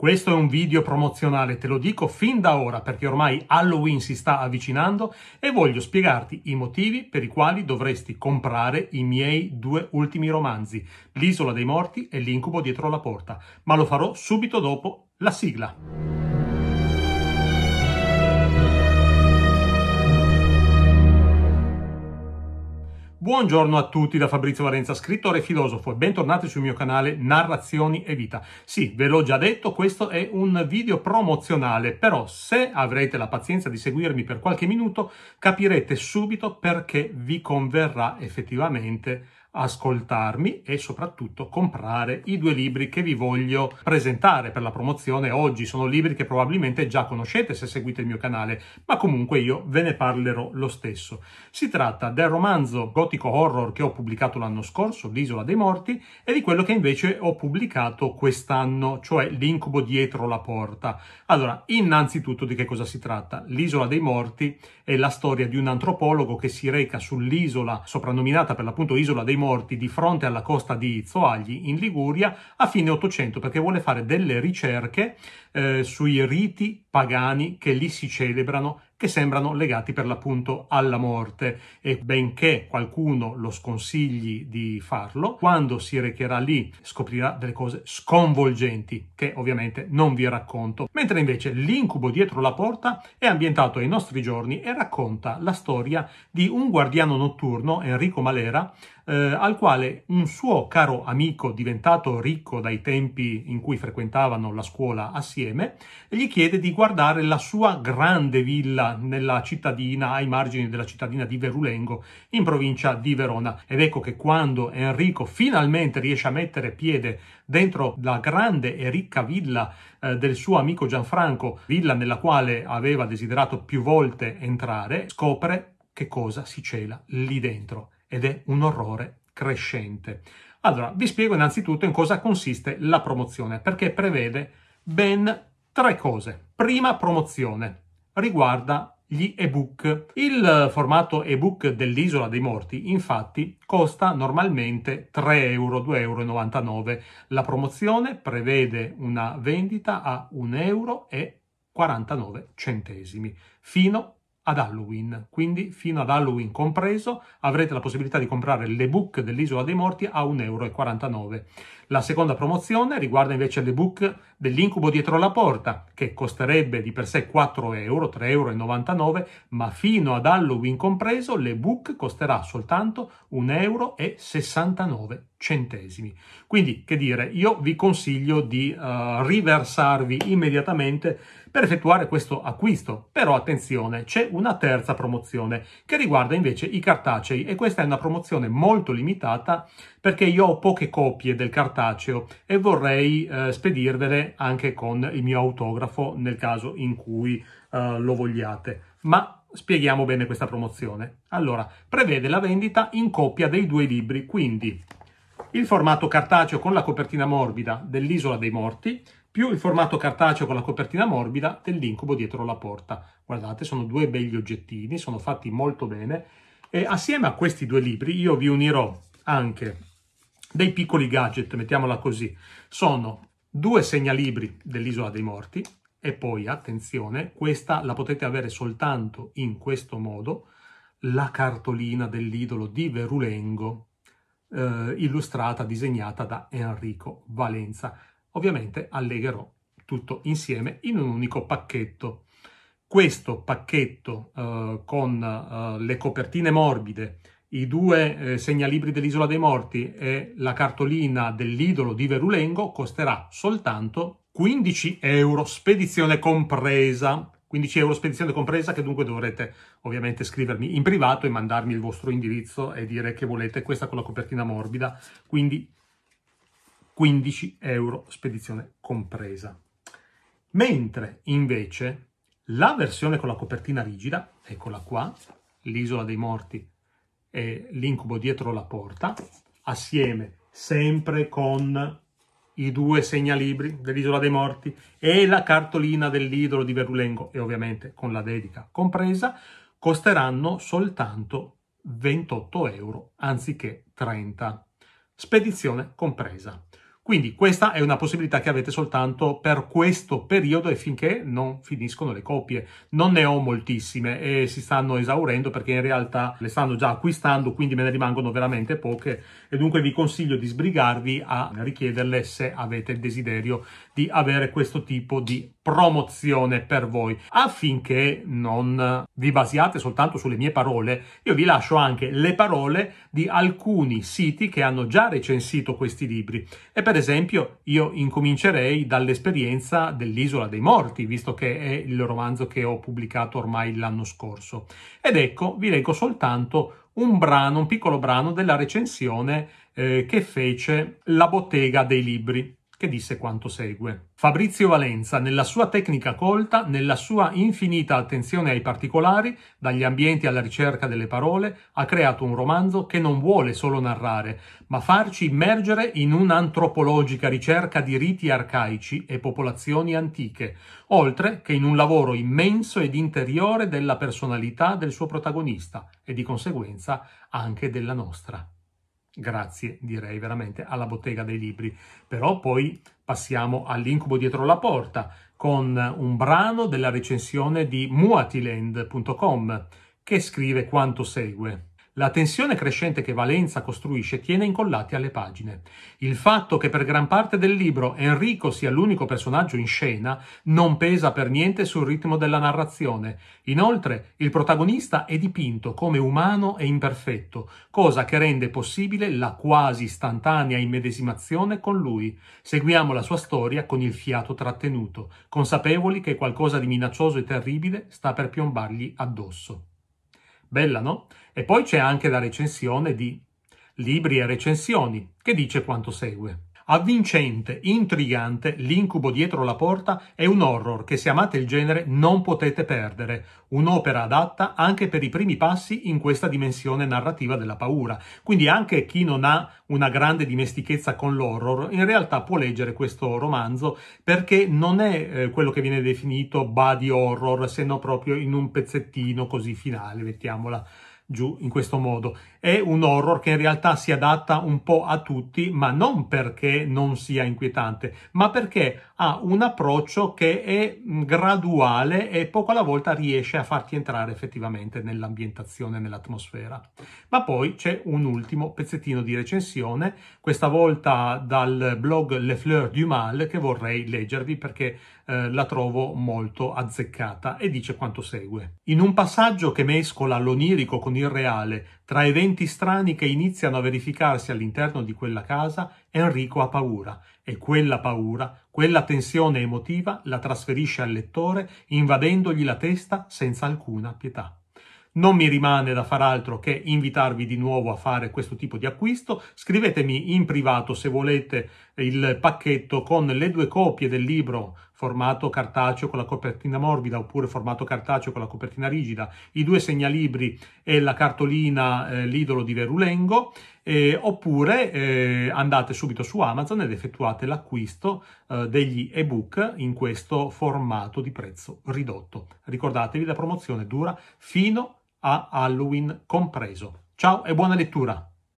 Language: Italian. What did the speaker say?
Questo è un video promozionale, te lo dico fin da ora perché ormai Halloween si sta avvicinando e voglio spiegarti i motivi per i quali dovresti comprare i miei due ultimi romanzi, L'isola dei morti e L'incubo dietro la porta, ma lo farò subito dopo la sigla. Buongiorno a tutti da Fabrizio Valenza, scrittore e filosofo e bentornati sul mio canale Narrazioni e Vita. Sì, ve l'ho già detto, questo è un video promozionale, però se avrete la pazienza di seguirmi per qualche minuto capirete subito perché vi converrà effettivamente ascoltarmi e soprattutto comprare i due libri che vi voglio presentare per la promozione oggi. Sono libri che probabilmente già conoscete se seguite il mio canale, ma comunque io ve ne parlerò lo stesso. Si tratta del romanzo gotico horror che ho pubblicato l'anno scorso, L'isola dei morti, e di quello che invece ho pubblicato quest'anno, cioè L'incubo dietro la porta. Allora, innanzitutto di che cosa si tratta? L'isola dei morti è la storia di un antropologo che si reca sull'isola soprannominata per l'appunto Isola dei morti morti di fronte alla costa di Zoagli in Liguria a fine Ottocento perché vuole fare delle ricerche eh, sui riti pagani che lì si celebrano che sembrano legati per l'appunto alla morte e benché qualcuno lo sconsigli di farlo, quando si recherà lì scoprirà delle cose sconvolgenti che ovviamente non vi racconto. Mentre invece l'incubo dietro la porta è ambientato ai nostri giorni e racconta la storia di un guardiano notturno, Enrico Malera, eh, al quale un suo caro amico diventato ricco dai tempi in cui frequentavano la scuola assieme, gli chiede di guardare la sua grande villa nella cittadina, ai margini della cittadina di Verulengo, in provincia di Verona. Ed ecco che quando Enrico finalmente riesce a mettere piede dentro la grande e ricca villa eh, del suo amico Gianfranco, villa nella quale aveva desiderato più volte entrare, scopre che cosa si cela lì dentro ed è un orrore crescente. Allora, vi spiego innanzitutto in cosa consiste la promozione, perché prevede ben tre cose. Prima promozione, riguarda gli ebook. Il formato ebook dell'Isola dei Morti, infatti, costa normalmente 3 euro, 2,99 euro. La promozione prevede una vendita a 1,49 euro fino ad Halloween. Quindi fino ad Halloween compreso avrete la possibilità di comprare l'ebook dell'Isola dei Morti a 1,49 euro. La seconda promozione riguarda invece l'ebook dell'incubo dietro la porta, che costerebbe di per sé 4 euro, 3,99 euro, ma fino ad Halloween compreso l'ebook costerà soltanto 1,69 euro centesimi. Quindi, che dire, io vi consiglio di uh, riversarvi immediatamente per effettuare questo acquisto. Però attenzione, c'è una terza promozione che riguarda invece i cartacei e questa è una promozione molto limitata perché io ho poche copie del cartaceo e vorrei uh, spedirvele anche con il mio autografo nel caso in cui uh, lo vogliate. Ma spieghiamo bene questa promozione. Allora, prevede la vendita in coppia dei due libri, quindi il formato cartaceo con la copertina morbida dell'Isola dei Morti più il formato cartaceo con la copertina morbida dell'incubo dietro la porta. Guardate, sono due begli oggettini, sono fatti molto bene e assieme a questi due libri io vi unirò anche dei piccoli gadget, mettiamola così. Sono due segnalibri dell'Isola dei Morti e poi, attenzione, questa la potete avere soltanto in questo modo, la cartolina dell'idolo di Verulengo eh, illustrata, disegnata da Enrico Valenza. Ovviamente allegherò tutto insieme in un unico pacchetto. Questo pacchetto eh, con eh, le copertine morbide, i due eh, segnalibri dell'Isola dei Morti e la cartolina dell'idolo di Verulengo costerà soltanto 15 euro, spedizione compresa. 15 euro spedizione compresa che dunque dovrete ovviamente scrivermi in privato e mandarmi il vostro indirizzo e dire che volete questa con la copertina morbida, quindi 15 euro spedizione compresa. Mentre invece la versione con la copertina rigida, eccola qua, l'isola dei morti e l'incubo dietro la porta, assieme sempre con i due segnalibri dell'Isola dei Morti e la cartolina dell'idolo di Verulengo, e ovviamente con la dedica compresa, costeranno soltanto 28 euro anziché 30. Spedizione compresa. Quindi questa è una possibilità che avete soltanto per questo periodo e finché non finiscono le copie. Non ne ho moltissime e si stanno esaurendo perché in realtà le stanno già acquistando, quindi me ne rimangono veramente poche e dunque vi consiglio di sbrigarvi a richiederle se avete il desiderio di avere questo tipo di promozione per voi affinché non vi basiate soltanto sulle mie parole io vi lascio anche le parole di alcuni siti che hanno già recensito questi libri e per esempio io incomincerei dall'esperienza dell'Isola dei Morti, visto che è il romanzo che ho pubblicato ormai l'anno scorso. Ed ecco, vi leggo soltanto un brano, un piccolo brano della recensione eh, che fece La bottega dei libri che disse quanto segue. Fabrizio Valenza, nella sua tecnica colta, nella sua infinita attenzione ai particolari, dagli ambienti alla ricerca delle parole, ha creato un romanzo che non vuole solo narrare, ma farci immergere in un'antropologica ricerca di riti arcaici e popolazioni antiche, oltre che in un lavoro immenso ed interiore della personalità del suo protagonista e di conseguenza anche della nostra grazie direi veramente alla bottega dei libri. Però poi passiamo all'incubo dietro la porta con un brano della recensione di muatiland.com che scrive quanto segue. La tensione crescente che Valenza costruisce tiene incollati alle pagine. Il fatto che per gran parte del libro Enrico sia l'unico personaggio in scena non pesa per niente sul ritmo della narrazione. Inoltre, il protagonista è dipinto come umano e imperfetto, cosa che rende possibile la quasi istantanea immedesimazione con lui. Seguiamo la sua storia con il fiato trattenuto, consapevoli che qualcosa di minaccioso e terribile sta per piombargli addosso. Bella, no? E poi c'è anche la recensione di libri e recensioni, che dice quanto segue. Avvincente, intrigante, l'incubo dietro la porta è un horror che se amate il genere non potete perdere, un'opera adatta anche per i primi passi in questa dimensione narrativa della paura. Quindi anche chi non ha una grande dimestichezza con l'horror in realtà può leggere questo romanzo perché non è eh, quello che viene definito body horror, se no proprio in un pezzettino così finale, mettiamola giù in questo modo. È un horror che in realtà si adatta un po' a tutti, ma non perché non sia inquietante, ma perché ha un approccio che è mm, graduale e poco alla volta riesce a farti entrare effettivamente nell'ambientazione, nell'atmosfera. Ma poi c'è un ultimo pezzettino di recensione, questa volta dal blog Le Fleur du Mal, che vorrei leggervi perché eh, la trovo molto azzeccata e dice quanto segue. In un passaggio che mescola l'onirico con il reale, tra eventi strani che iniziano a verificarsi all'interno di quella casa, Enrico ha paura e quella paura, quella tensione emotiva la trasferisce al lettore invadendogli la testa senza alcuna pietà. Non mi rimane da far altro che invitarvi di nuovo a fare questo tipo di acquisto. Scrivetemi in privato se volete il pacchetto con le due copie del libro formato cartaceo con la copertina morbida oppure formato cartaceo con la copertina rigida, i due segnalibri e la cartolina eh, L'idolo di Verulengo, eh, oppure eh, andate subito su Amazon ed effettuate l'acquisto eh, degli ebook in questo formato di prezzo ridotto. Ricordatevi, la promozione dura fino a Halloween compreso. Ciao e buona lettura!